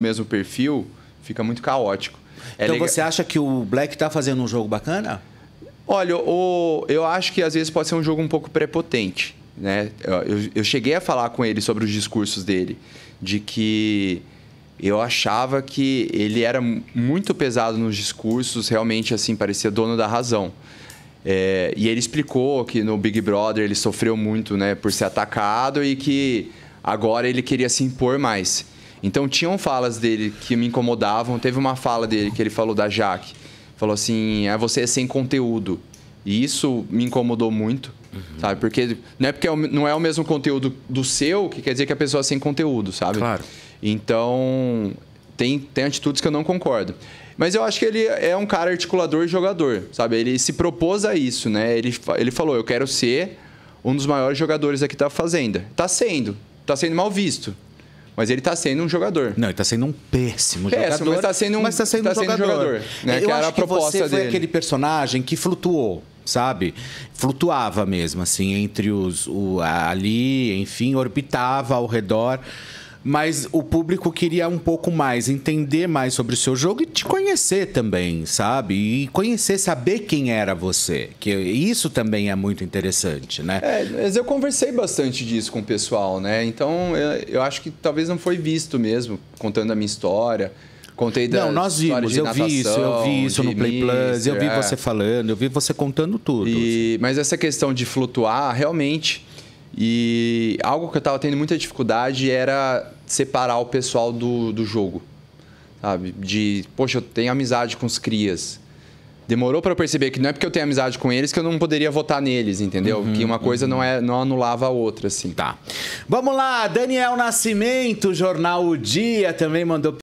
mesmo perfil, fica muito caótico. É então legal... você acha que o Black está fazendo um jogo bacana? Olha, o... eu acho que às vezes pode ser um jogo um pouco prepotente. Né? Eu, eu cheguei a falar com ele sobre os discursos dele, de que eu achava que ele era muito pesado nos discursos, realmente assim parecia dono da razão. É, e ele explicou que no Big Brother ele sofreu muito, né, por ser atacado e que agora ele queria se impor mais. Então tinham falas dele que me incomodavam. Teve uma fala dele que ele falou da Jaque. Falou assim: "É você é sem conteúdo. E isso me incomodou muito, uhum. sabe? Porque não é porque é não é o mesmo conteúdo do seu que quer dizer que a pessoa é sem conteúdo, sabe? Claro. Então, tem, tem atitudes que eu não concordo. Mas eu acho que ele é um cara articulador e jogador, sabe? Ele se propôs a isso, né? Ele, ele falou: eu quero ser um dos maiores jogadores aqui da Fazenda. Tá sendo, tá sendo mal visto. Mas ele está sendo um jogador. Não, ele está sendo um péssimo, péssimo jogador. Mas está sendo um, mas tá sendo tá um jogador. jogador né? Eu que acho que você dele. foi aquele personagem que flutuou sabe? Flutuava mesmo, assim, entre os. O, ali, enfim, orbitava ao redor mas o público queria um pouco mais, entender mais sobre o seu jogo e te conhecer também, sabe? E conhecer, saber quem era você, que isso também é muito interessante, né? É, mas eu conversei bastante disso com o pessoal, né? Então eu, é, eu acho que talvez não foi visto mesmo, contando a minha história. Contei da Não, nós vimos, eu natação, vi isso, eu vi isso no Play Mister, Plus, eu vi é. você falando, eu vi você contando tudo. E, assim. mas essa questão de flutuar, realmente, e algo que eu estava tendo muita dificuldade era separar o pessoal do, do jogo. Sabe? De, poxa, eu tenho amizade com os crias. Demorou para eu perceber que não é porque eu tenho amizade com eles que eu não poderia votar neles, entendeu? Uhum, que uma coisa uhum. não, é, não anulava a outra, assim. Tá. Vamos lá, Daniel Nascimento, Jornal O Dia, também mandou